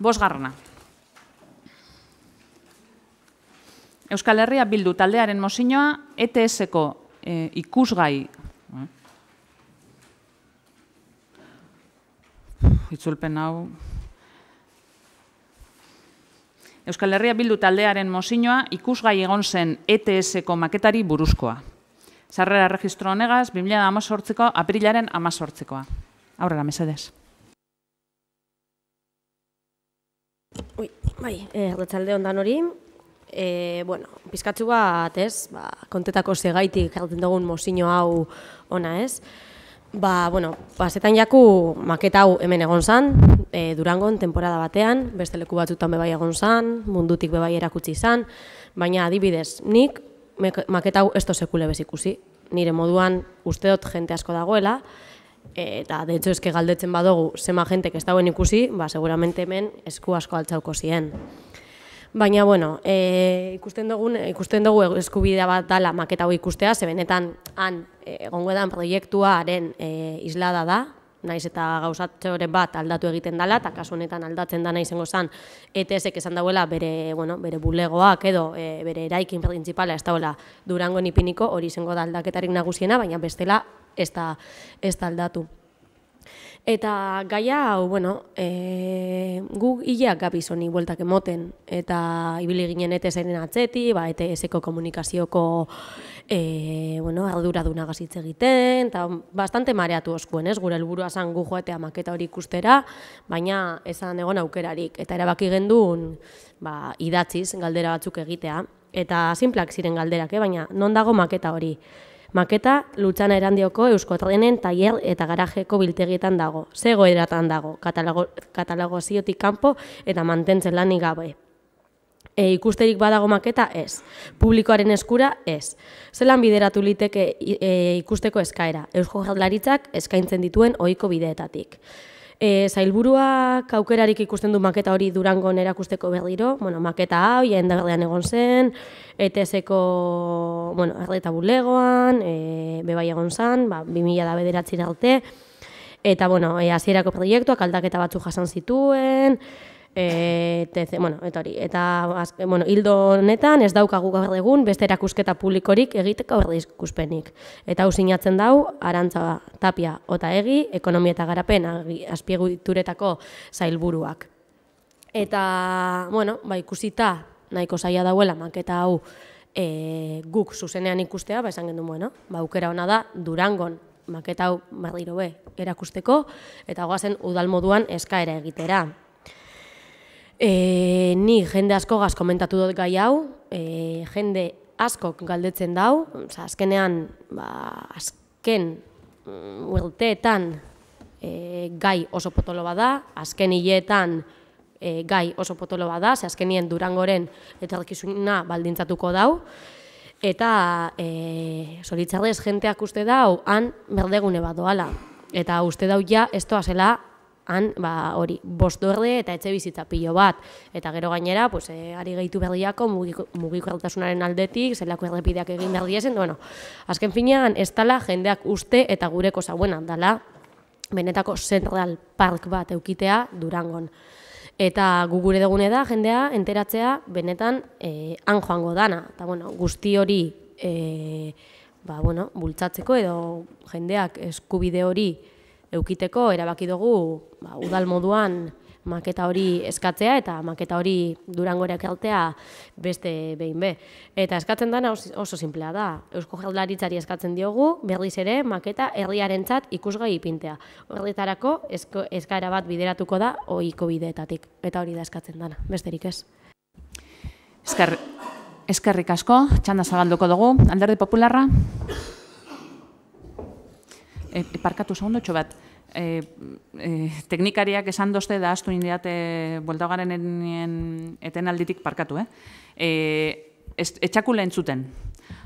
bos Euskal Herria bildu taldearen mozinoa, ETS-eko e, ikusgai... Itzulpen hau... Euskal Herria bildu taldearen mozinoa, ikusgai egon zen ETS-eko maketari buruzkoa. Zarrera registro honegaz, da amazortzeko, aprilaren amazortzekoa. Aurrera, mesedez. Ui, bai, eh, ondan hori, e, eh, bueno, pizkatzu bat, ez, ba, kontetako segaitik jaten dugun mozino hau ona, ez? Ba, bueno, bazetan jaku maketa hau hemen egon zan, e, eh, Durangon, temporada batean, beste leku batzutan bebai egon zan, mundutik bebai erakutsi zan, baina adibidez, nik maketa hau ez tozekule bezikusi. Nire moduan uste dut jente asko dagoela, eta de hecho eske galdetzen badugu zema jentek ez dauen ikusi, ba seguramente hemen esku asko altzauko ziren. Baina bueno, e, ikusten dugu ikusten dugu eskubidea bat dala maketa hau ikustea, ze han eh, egongo dan proiektuaren e, islada da, naiz eta gauzatxoren bat aldatu egiten dela, eta kasu honetan aldatzen da nahi zengo zan, ETS-ek esan dauela bere, bueno, bere bulegoak edo e, bere eraikin printzipala ez dauela durango nipiniko hori zengo da aldaketarik nagusiena, baina bestela ez da, ez da aldatu. Eta gaia hau, bueno, e, gu hileak gabiz honi bueltak emoten, eta ibili ginen ete zeren atzeti, ba, ete eseko komunikazioko e, bueno, aldura duna gazitze egiten, eta bastante mareatu oskuen, ez? Gure helburua zan gu joatea maketa hori ikustera, baina esan egon aukerarik. Eta erabaki gendun, ba, idatziz, galdera batzuk egitea. Eta sinplak ziren galderak, eh? baina non dago maketa hori? Maketa Lutxana Erandioko Euskotrenen tailer eta garajeko biltegietan dago. Zego eratan dago, katalago, katalagoziotik kanpo eta mantentzen lan igabe. E, ikusterik badago maketa ez. Publikoaren eskura ez. Zelan bideratu liteke e, ikusteko eskaera. Eusko Jaurlaritzak eskaintzen dituen ohiko bideetatik e, zailburuak aukerarik ikusten du maketa hori durango erakusteko berriro, bueno, maketa hau, jaen egon zen, ets bueno, arreta bulegoan, e, bebai egon zen, ba, 2000 da bederatzi daute, eta, bueno, e, azierako proiektuak aldaketa batzu jasan zituen, Eta, bueno, eta hori, eta, bueno, hildo honetan ez daukagu gaur egun beste erakusketa publikorik egiteko hori ikuspenik. Eta hau sinatzen dau, arantza tapia eta egi, ekonomia eta garapen, azpieguituretako zailburuak. Eta, bueno, ba, ikusita nahiko zaila dauela maketa hau e, guk zuzenean ikustea, ba, esan gendu, bueno, ba, ukera hona da, durangon maketa hau marrirobe erakusteko, eta guazen udal moduan eskaera egitera. E, ni jende asko gaz komentatu dut gai hau, e, jende askok galdetzen dau, oza, azkenean, ba, azken huelteetan mm, e, eh, gai oso potolo bada, da, azken hileetan e, gai oso potolo bat da, ze azkenien durangoren letarkizuna baldintzatuko dau, eta e, zoritzarrez jenteak uste dau, han berdegune bat doala. Eta uste dau ja, ez toazela, han, ba, hori, bost eta etxe bizitza pilo bat. Eta gero gainera, pues, e, ari gehitu berriako mugiko, mugiko aldetik, zelako errepideak egin behar diesen, bueno, azken finean, ez dala jendeak uste eta gureko zauena, dala, benetako Central Park bat eukitea Durangon. Eta gugure dugune da, jendea, enteratzea, benetan, e, han joango dana. Eta, bueno, guzti hori, e, ba, bueno, bultzatzeko edo jendeak eskubide hori, eukiteko erabaki dugu ba, udal moduan maketa hori eskatzea eta maketa hori durangorek altea beste behin be. Eta eskatzen dana oso simplea da. Eusko jaldaritzari eskatzen diogu, berriz ere maketa herriarentzat ikusgai ipintea. Horretarako eskaera bat bideratuko da ohiko bideetatik. Eta hori da eskatzen dana, besterik ez. Eskar, eskerrik asko, txanda zabalduko dugu, alderdi popularra e, parkatu segundu txo bat, e, e, teknikariak esan dozte da astu indiate buelta garen en, parkatu, eh? E, etxakule entzuten.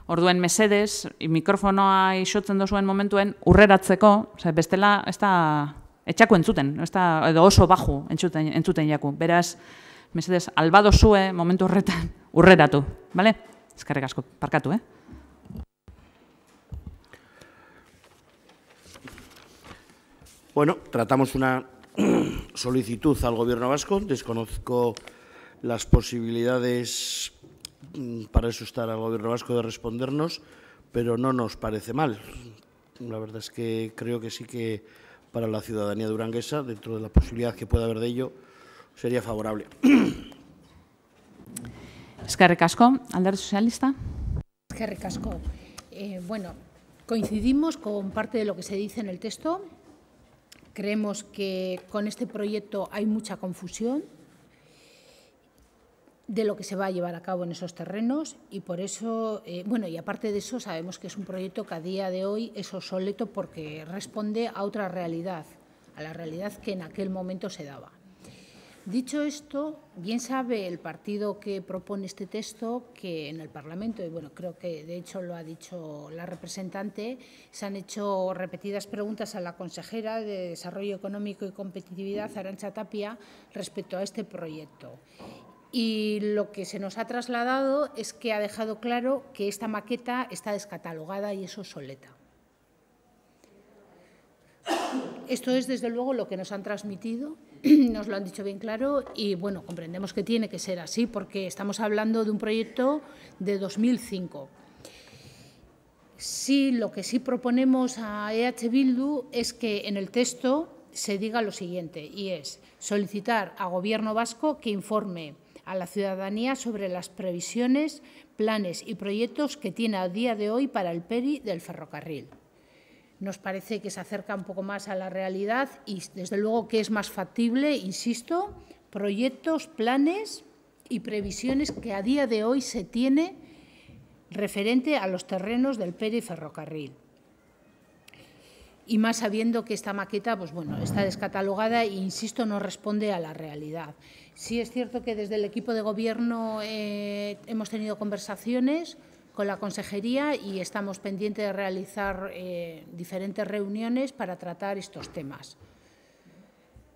Orduen mesedes, mikrofonoa isotzen dozuen momentuen, urreratzeko, ose, bestela, ez da, etxaku entzuten, ez da, edo oso baju entzuten, entzuten jaku. Beraz, mesedes, albado zue momentu horretan, urreratu, bale? Ezkarrik asko, parkatu, eh? Bueno, tratamos una solicitud al Gobierno vasco. Desconozco las posibilidades, mm, para eso estar al Gobierno vasco, de respondernos, pero no nos parece mal. La verdad es que creo que sí que para la ciudadanía duranguesa, dentro de la posibilidad que pueda haber de ello, sería favorable. Socialista. Eh, bueno, coincidimos con parte de lo que se dice en el texto, Creemos que con este proyecto hay mucha confusión de lo que se va a llevar a cabo en esos terrenos y por eso, eh, bueno, y aparte de eso sabemos que es un proyecto que a día de hoy es obsoleto porque responde a otra realidad, a la realidad que en aquel momento se daba. Dicho esto, bien sabe el partido que propone este texto que en el Parlamento, y bueno, creo que de hecho lo ha dicho la representante, se han hecho repetidas preguntas a la consejera de Desarrollo Económico y Competitividad, Arancha Tapia, respecto a este proyecto. Y lo que se nos ha trasladado es que ha dejado claro que esta maqueta está descatalogada y eso obsoleta. Esto es, desde luego, lo que nos han transmitido nos lo han dicho bien claro y bueno, comprendemos que tiene que ser así porque estamos hablando de un proyecto de 2005. Sí, lo que sí proponemos a EH Bildu es que en el texto se diga lo siguiente y es solicitar a Gobierno vasco que informe a la ciudadanía sobre las previsiones, planes y proyectos que tiene a día de hoy para el PERI del ferrocarril nos parece que se acerca un poco más a la realidad y desde luego que es más factible, insisto, proyectos, planes y previsiones que a día de hoy se tiene referente a los terrenos del Ferrocarril. Y más sabiendo que esta maqueta pues bueno, está descatalogada e, insisto, no responde a la realidad. Sí es cierto que desde el equipo de gobierno eh, hemos tenido conversaciones con la Consejería y estamos pendientes de realizar eh, diferentes reuniones para tratar estos temas.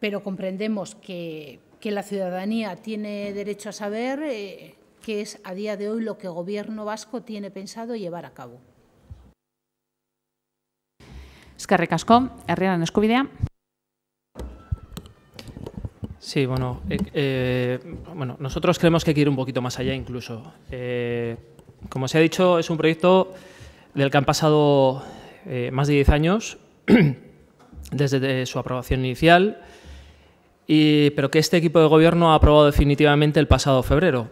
Pero comprendemos que, la ciudadanía tiene derecho a saber eh, qué es a día de hoy lo que el Gobierno vasco tiene pensado llevar a cabo. Escarre herriaren Sí, bueno, eh, bueno, nosotros creemos que hay que ir un poquito más allá incluso. Como se ha dicho, es un proyecto del que han pasado eh, más de 10 años desde su aprobación inicial, pero que este equipo de gobierno ha aprobado definitivamente el pasado febrero.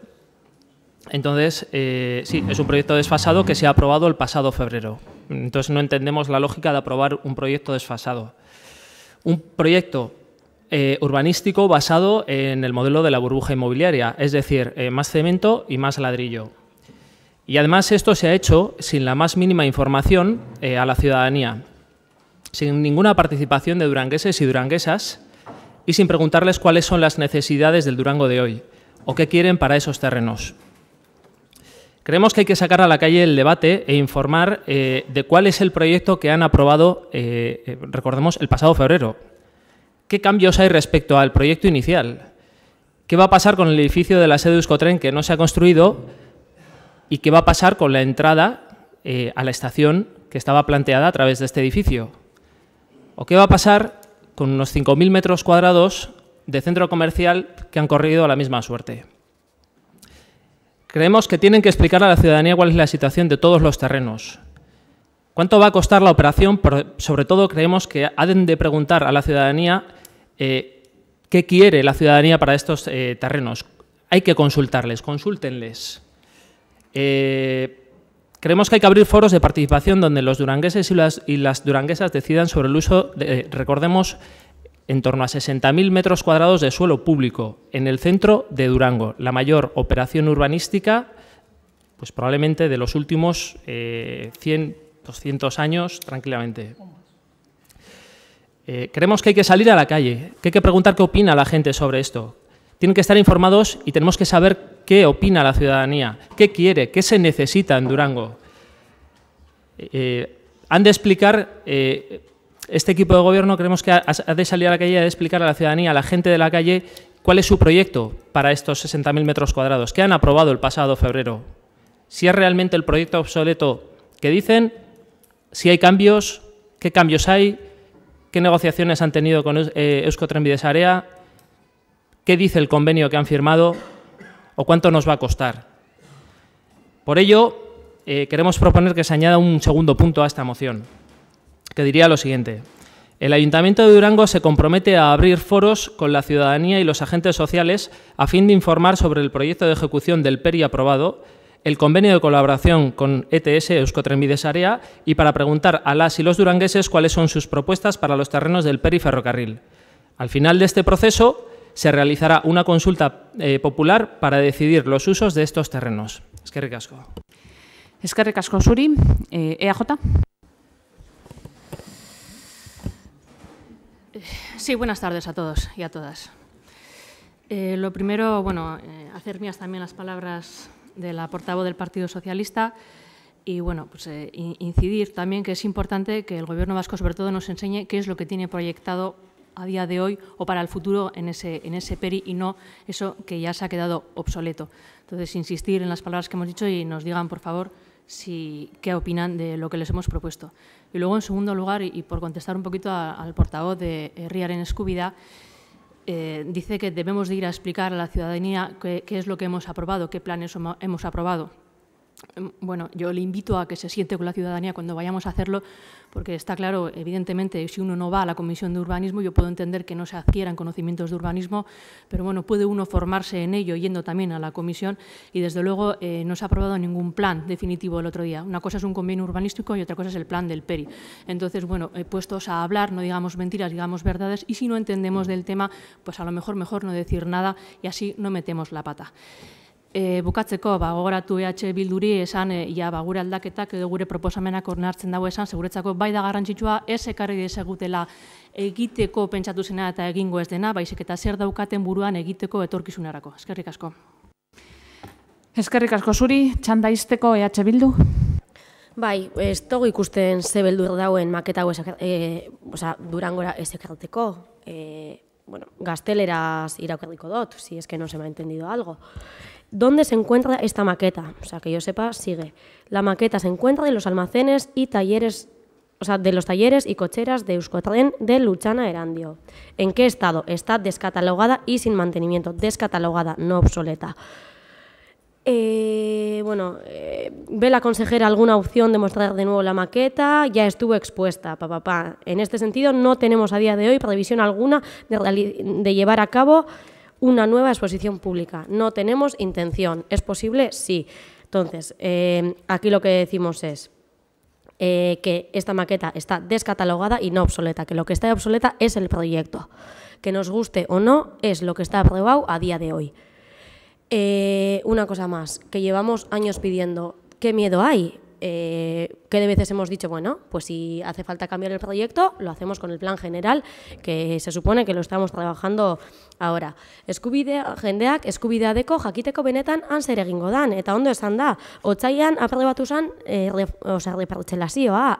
Entonces, eh, sí, es un proyecto desfasado que se ha aprobado el pasado febrero. Entonces, no entendemos la lógica de aprobar un proyecto desfasado. Un proyecto eh, urbanístico basado en el modelo de la burbuja inmobiliaria, es decir, más cemento y más ladrillo. Y además esto se ha hecho sin la más mínima información eh, a la ciudadanía, sin ninguna participación de durangueses y duranguesas y sin preguntarles cuáles son las necesidades del Durango de hoy o qué quieren para esos terrenos. Creemos que hay que sacar a la calle el debate e informar eh, de cuál es el proyecto que han aprobado, eh, recordemos, el pasado febrero. ¿Qué cambios hay respecto al proyecto inicial? ¿Qué va a pasar con el edificio de la sede de Euskotren que no se ha construido y qué va a pasar con la entrada eh, a la estación que estaba planteada a través de este edificio. O qué va a pasar con unos 5.000 metros cuadrados de centro comercial que han corrido a la misma suerte. Creemos que tienen que explicar a la ciudadanía cuál es la situación de todos los terrenos. ¿Cuánto va a costar la operación? Pero sobre todo creemos que han de preguntar a la ciudadanía eh, qué quiere la ciudadanía para estos eh, terrenos. Hay que consultarles, consúltenles. Eh, creemos que hay que abrir foros de participación donde los durangueses y las, y duranguesas decidan sobre el uso, de, eh, recordemos, en torno a 60.000 metros cuadrados de suelo público en el centro de Durango, la mayor operación urbanística, pues probablemente de los últimos 100, eh, 200 años, tranquilamente. creemos que hay que salir a la calle, que hay que preguntar qué opina la gente sobre esto. Tienen que estar informados y tenemos que saber ¿Qué opina la ciudadanía? ¿Qué quiere? ¿Qué se necesita en Durango? Eh, han de explicar, eh, este equipo de gobierno creemos que ha, de salir a la calle, y ha de explicar a la ciudadanía, a la gente de la calle, cuál es su proyecto para estos 60.000 metros cuadrados que han aprobado el pasado febrero. Si es realmente el proyecto obsoleto que dicen, si hay cambios, qué cambios hay, qué negociaciones han tenido con eh, Euskotren Videsarea, qué dice el convenio que han firmado o cuánto nos va a costar. Por ello, eh, queremos proponer que se añada un segundo punto a esta moción, que diría lo siguiente. El Ayuntamiento de Durango se compromete a abrir foros con la ciudadanía y los agentes sociales a fin de informar sobre el proyecto de ejecución del PERI aprobado, el convenio de colaboración con ETS, de Area, y para preguntar a las y los durangueses cuáles son sus propuestas para los terrenos del PERI ferrocarril. Al final de este proceso, se realizará una consulta eh, popular para decidir los usos de estos terrenos. Es que ricasco. Es que Suri. EAJ. Eh, e sí, buenas tardes a todos y a todas. Eh, lo primero, bueno, hacer mías también las palabras de la portavoz del Partido Socialista y bueno, pues incidir también que es importante que el Gobierno vasco sobre todo nos enseñe qué es lo que tiene proyectado a día de hoy o para el futuro en ese, en ese peri y no eso que ya se ha quedado obsoleto. Entonces, insistir en las palabras que hemos dicho y nos digan, por favor, si, qué opinan de lo que les hemos propuesto. Y luego, en segundo lugar, y, por contestar un poquito al portavoz de eh, Riar en Escúbida, eh, dice que debemos de ir a explicar a la ciudadanía qué es lo que hemos aprobado, qué planes hemos aprobado. Em, bueno, yo le invito a que se siente con la ciudadanía cuando vayamos a hacerlo, porque está claro, evidentemente, si uno no va a la Comisión de Urbanismo, yo puedo entender que no se adquieran conocimientos de urbanismo, pero bueno, puede uno formarse en ello yendo también a la Comisión y, desde luego, eh, no se ha aprobado ningún plan definitivo el otro día. Una cosa es un convenio urbanístico y otra cosa es el plan del PERI. Entonces, bueno, eh, puestos a hablar, no digamos mentiras, digamos verdades, y si no entendemos mm. del tema, pues a lo mejor mejor no decir nada y así no metemos la pata. E, bukatzeko, ba, gogoratu EH Bilduri esan, e, ia, ba, gure aldaketak edo gure proposamenak horne hartzen dago esan, seguretzako bai da garrantzitsua, ez ekarri dezagutela egiteko pentsatu zena eta egingo ez dena, baizik eta zer daukaten buruan egiteko etorkizunarako. Eskerrik asko. Eskerrik asko zuri, txanda izteko EH Bildu? Bai, ez togu ikusten zebeldu beldur dauen maketago e, osea, durangora ez ekarteko, e, bueno, gazteleraz irakarriko dut, si eske que no se ma entendido algo. ¿Dónde se encuentra esta maqueta? O sea, que yo sepa, sigue. La maqueta se encuentra en los almacenes y talleres, o sea, de los talleres y cocheras de Euskotren de Luchana Erandio. ¿En qué estado? Está descatalogada y sin mantenimiento. Descatalogada, no obsoleta. Eh, bueno, eh, ve la consejera alguna opción de mostrar de nuevo la maqueta, ya estuvo expuesta, papá. En este sentido, no tenemos a día de hoy previsión alguna de llevar a cabo una nueva exposición pública. No tenemos intención. ¿Es posible? Sí. Entonces, eh, aquí lo que decimos es eh, que esta maqueta está descatalogada y no obsoleta, que lo que está obsoleta es el proyecto. Que nos guste o no es lo que está aprobado a día de hoy. Eh, una cosa más, que llevamos años pidiendo, ¿qué miedo hay? eh, ¿qué de veces hemos dicho? Bueno, pues si hace falta cambiar el proyecto, lo hacemos con el plan general, que se supone que lo estamos trabajando ahora. Eskubidea, jendeak, eskubidea deko, jakiteko benetan, han ser egingo dan, eta ondo esan da, otzaian, aperde bat usan, eh, oza,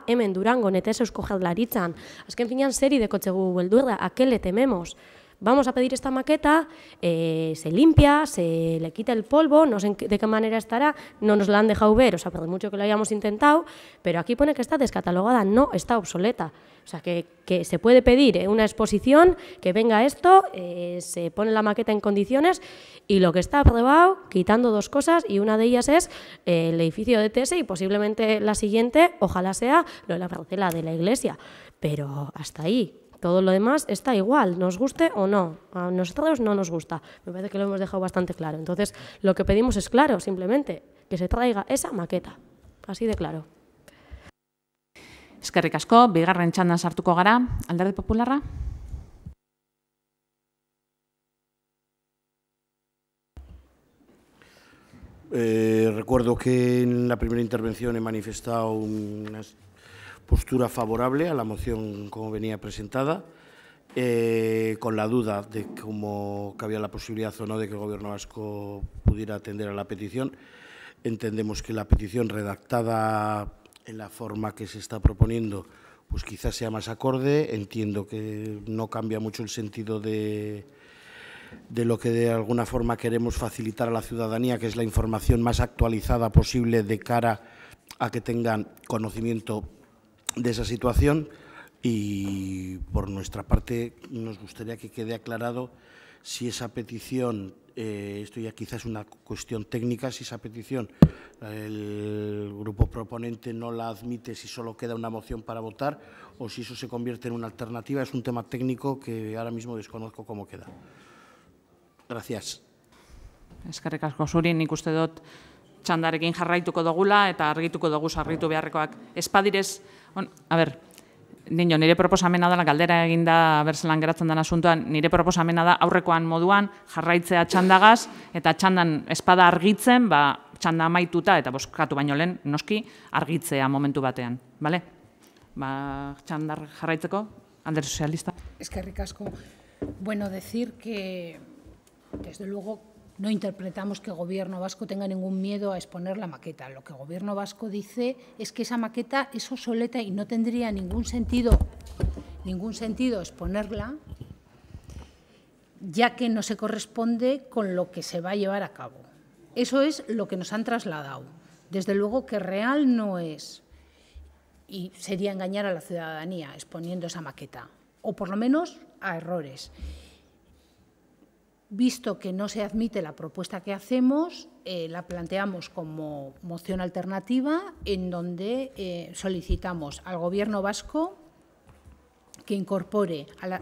hemen durango, netez eusko jatlaritzan, azken finan, seri dekotxegu beldurra, akele tememos, vamos a pedir esta maqueta, eh, se limpia, se le quita el polvo, no sé de qué manera estará, no nos la han dejado ver, o sea, por mucho que lo hayamos intentado, pero aquí pone que está descatalogada, no, está obsoleta. O sea, que, se puede pedir eh, una exposición, que venga esto, eh, se pone la maqueta en condiciones y lo que está aprobado, quitando dos cosas, y una de ellas es el edificio de Tese y posiblemente la siguiente, ojalá sea lo de la parcela de la iglesia. Pero hasta ahí, todo lo demás está igual, nos guste o no. A nosotros no nos gusta. Me parece que lo hemos dejado bastante claro. Entonces, lo que pedimos es claro, simplemente, que se traiga esa maqueta. Así de claro. Eskerrik asko, bigarren txandan sartuko gara, popularra. Eh, recuerdo que en la primera intervención he manifestado unas postura favorable a la moción como venía presentada, eh, con la duda de cómo había la posibilidad o no de que el Gobierno vasco pudiera atender a la petición. Entendemos que la petición redactada en la forma que se está proponiendo pues quizás sea más acorde. Entiendo que no cambia mucho el sentido de, de lo que de alguna forma queremos facilitar a la ciudadanía, que es la información más actualizada posible de cara a que tengan conocimiento de esa situación y por nuestra parte nos gustaría que quede aclarado si esa petición, eh, esto ya quizás es una cuestión técnica, si esa petición el grupo proponente no la admite, si solo queda una moción para votar o si eso se convierte en una alternativa, es un tema técnico que ahora mismo desconozco cómo queda. Gracias. que recasco, ni txandarekin jarraituko eta argituko dugu sarritu beharrekoak. espadires. Bon, a ber, nino, nire proposamena da, galdera eginda berzelan geratzen den asuntoan, nire proposamena da aurrekoan moduan jarraitzea txandagaz eta txandan espada argitzen, ba, txanda amaituta eta boskatu baino lehen noski argitzea momentu batean, bale? Ba, txandar jarraitzeko, alder sozialista. Eskerrik asko, bueno, decir que desde luego no interpretamos que el Gobierno vasco tenga ningún miedo a exponer la maqueta. Lo que el Gobierno vasco dice es que esa maqueta es obsoleta y no tendría ningún sentido, ningún sentido exponerla, ya que no se corresponde con lo que se va a llevar a cabo. Eso es lo que nos han trasladado. Desde luego que real no es y sería engañar a la ciudadanía exponiendo esa maqueta, o por lo menos a errores. Visto que no se admite la propuesta que hacemos, eh, la planteamos como moción alternativa en donde eh, solicitamos al Gobierno vasco que incorpore a la,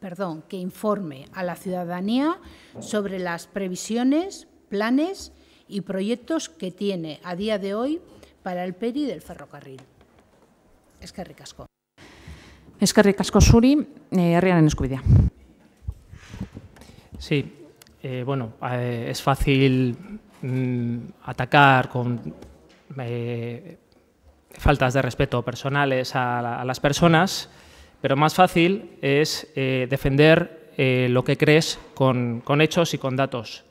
perdón, que informe a la ciudadanía sobre las previsiones, planes y proyectos que tiene a día de hoy para el PERI del ferrocarril. Es que ricasco. Es Suri, Sí, eh, bueno, eh, es fácil mm, atacar con eh, faltas de respeto personales a, las personas, pero más fácil es defender lo que crees con, hechos y con datos.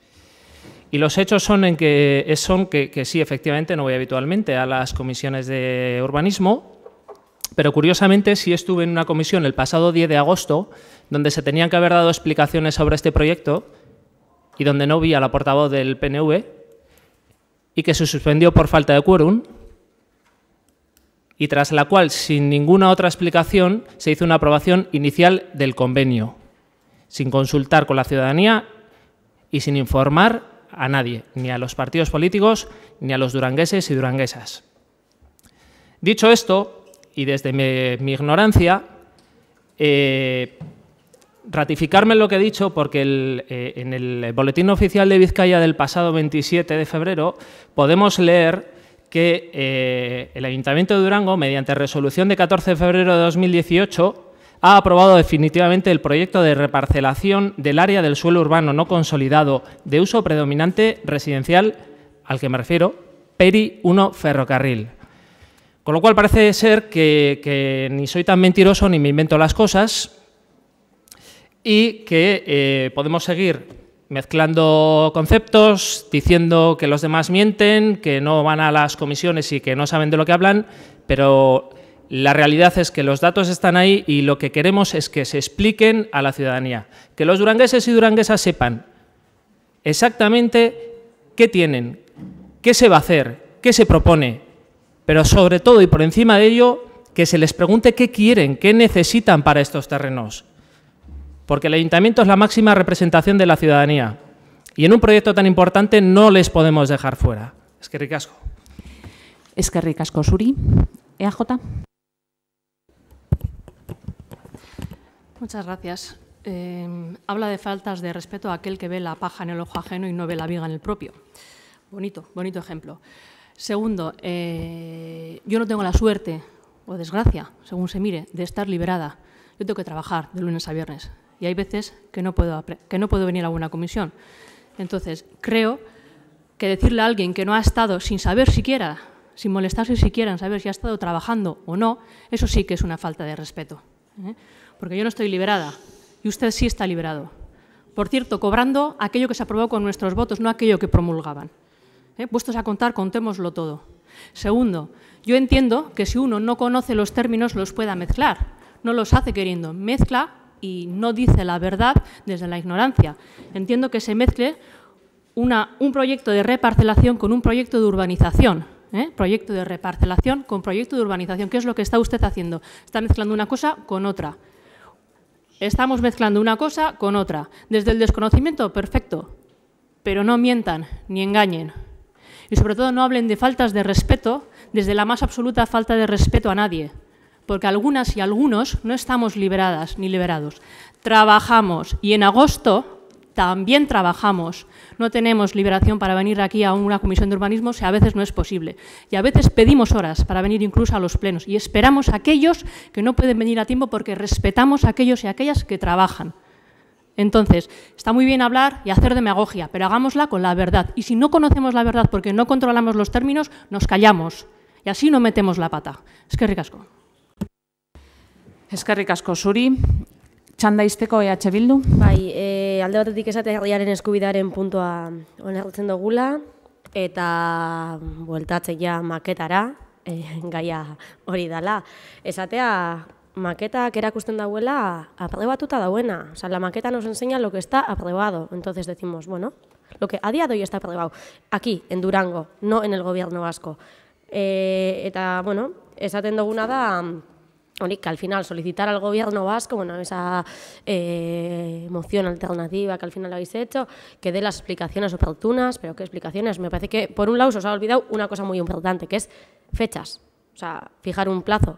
Y los hechos son, en que, son que, que sí, efectivamente, no voy habitualmente a las comisiones de urbanismo, pero curiosamente sí estuve en una comisión el pasado 10 de agosto donde se tenían que haber dado explicaciones sobre este proyecto y donde no vi a la portavoz del PNV y que se suspendió por falta de quórum y tras la cual, sin ninguna otra explicación, se hizo una aprobación inicial del convenio, sin consultar con la ciudadanía y sin informar a nadie, ni a los partidos políticos, ni a los durangueses y duranguesas. Dicho esto, y desde mi, ignorancia, eh, ratificarme lo que he dicho porque eh, en el Boletín Oficial de Vizcaya del pasado 27 de febrero podemos leer que eh, el Ayuntamiento de Durango, mediante resolución de 14 de febrero de 2018, ha aprobado definitivamente el proyecto de reparcelación del área del suelo urbano no consolidado de uso predominante residencial, al que me refiero, Peri 1 Ferrocarril. Con lo cual parece ser que, que ni soy tan mentiroso ni me invento las cosas, y que eh, podemos seguir mezclando conceptos, diciendo que los demás mienten, que no van a las comisiones y que no saben de lo que hablan, pero la realidad es que los datos están ahí y lo que queremos es que se expliquen a la ciudadanía, que los durangueses y duranguesas sepan exactamente qué tienen, qué se va a hacer, qué se propone, pero sobre todo y por encima de ello, que se les pregunte qué quieren, qué necesitan para estos terrenos, porque el ayuntamiento es la máxima representación de la ciudadanía y en un proyecto tan importante no les podemos dejar fuera. Es que ricasco. Es que ricasco, Suri. EAJ. Muchas gracias. Eh, habla de faltas de respeto a aquel que ve la paja en el ojo ajeno y no ve la viga en el propio. Bonito, bonito ejemplo. Segundo, eh, yo no tengo la suerte o desgracia, según se mire, de estar liberada. Yo tengo que trabajar de lunes a viernes y hay veces que no puedo, venir a alguna comisión. Entonces, creo que decirle a alguien que no ha estado sin saber siquiera, sin molestarse siquiera en saber si ha estado trabajando o no, eso sí que es una falta de respeto. ¿eh? Porque yo no estoy liberada y usted sí está liberado. Por cierto, cobrando aquello que se aprobó con nuestros votos, no aquello que promulgaban. ¿eh? Puestos a contar, contémoslo todo. Segundo, yo entiendo que si uno no conoce los términos los pueda mezclar. No los hace queriendo. Mezcla y no dice la verdad desde la ignorancia. Entiendo que se mezcle un proyecto de reparcelación con un proyecto de urbanización. ¿eh? Proyecto de reparcelación con proyecto de urbanización. ¿Qué es lo que está usted haciendo? Está mezclando una cosa con otra. Estamos mezclando una cosa con otra. Desde el desconocimiento, perfecto. Pero no mientan ni engañen. Y sobre todo no hablen de faltas de respeto desde la más absoluta falta de respeto a nadie porque algunas y algunos no estamos liberadas ni liberados. Trabajamos y en agosto también trabajamos. No tenemos liberación para venir aquí a una comisión de urbanismo, si a veces no es posible. Y a veces pedimos horas para venir incluso a los plenos y esperamos a aquellos que no pueden venir a tiempo porque respetamos a aquellos y aquellas que trabajan. Entonces, está muy bien hablar y hacer demagogia, pero hagámosla con la verdad. Y si no conocemos la verdad porque no controlamos los términos, nos callamos. Y así no metemos la pata. Es que ricasco. Eskerrik asko zuri, txanda izteko EH Bildu? Bai, e, alde batetik esate herriaren eskubidaren puntua onartzen dugula, eta bueltatzea maketara, e, gaia hori dala. Esatea, maketak erakusten dauela aprebatuta dauena. Osa, la maketa nos enseña lo que está aprobado. Entonces decimos, bueno, lo que a día está aprobado. Aquí, en Durango, no en el gobierno vasco. E, eta, bueno, esaten duguna da, que al final solicitar al gobierno vasco, bueno, esa eh, moción alternativa que al final habéis hecho, que dé las explicaciones oportunas, pero qué explicaciones. Me parece que, por un lado, se os ha olvidado una cosa muy importante, que es fechas. O sea, fijar un plazo.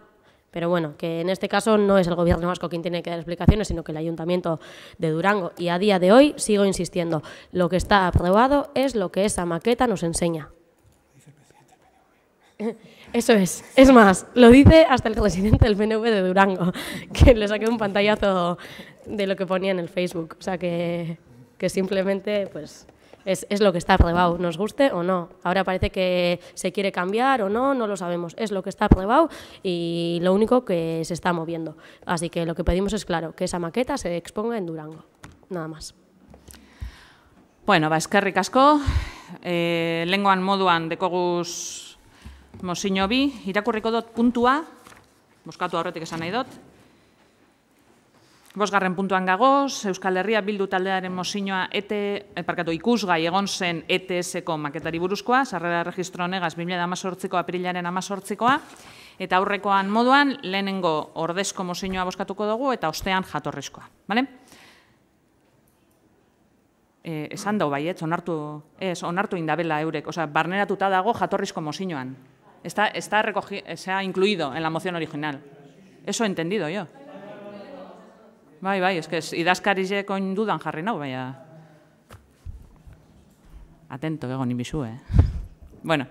Pero bueno, que en este caso no es el gobierno vasco quien tiene que dar explicaciones, sino que el ayuntamiento de Durango. Y a día de hoy sigo insistiendo, lo que está aprobado es lo que esa maqueta nos enseña. Eso es. Es más, lo dice hasta el presidente del PNV de Durango, que le saqué un pantallazo de lo que ponía en el Facebook. O sea que, simplemente, pues. Es, lo que está aprobado, nos guste o no. Ahora parece que se quiere cambiar o no, no lo sabemos. Es lo que está aprobado y lo único que se está moviendo. Así que lo que pedimos es claro, que esa maqueta se exponga en Durango. Nada más. Bueno, es ricasco. Lengua Eh, lenguan moduan Cogus. Mosiño bi, irakurriko dut puntua, boskatu horretik esan nahi dut. Bosgarren puntuan gagoz, Euskal Herria bildu taldearen mosiñoa ete, eparkatu eh, ikusgai egon zen ETS-eko maketari buruzkoa, sarrera registro honegaz 2000 amazortzikoa, aprilaren amazortzikoa, eta aurrekoan moduan, lehenengo ordezko mosiñoa boskatuko dugu, eta ostean jatorrezkoa. Bale? Eh, esan dau bai, ez onartu indabela eurek, oza, barneratuta dago jatorrizko mozinoan está, está recogido, se ha incluido en la moción original. Eso he entendido yo. Bai, bai, es que es, idazkari zekoin dudan jarri nau, baina... Atento, egon ni eh? Bueno,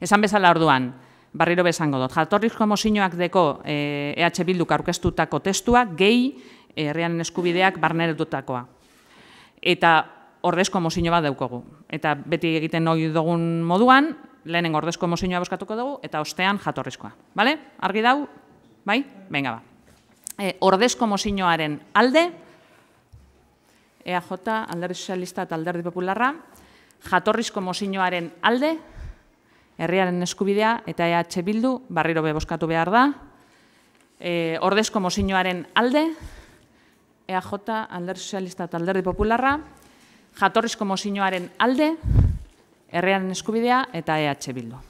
esan bezala orduan, barriro bezango dut. Jatorrizko mozinoak deko eh, EH Bilduk aurkeztutako testua, gehi eh, herrian eskubideak barneretutakoa. Eta ordezko mozino bat daukogu. Eta beti egiten hori dugun moduan, lehenen ordezko emozioa boskatuko dugu, eta ostean jatorrizkoa. Bale? Argi dau? Bai? Benga ba. E, ordezko emozioaren alde, EAJ, alderdi sozialista eta alderdi popularra, jatorrizko emozioaren alde, herriaren eskubidea, eta EH Bildu, barriro beboskatu behar da, e, ordezko alde, EAJ, alderdi sozialista eta alderdi popularra, jatorrizko alde, Errean eskubidea eta EH Bildu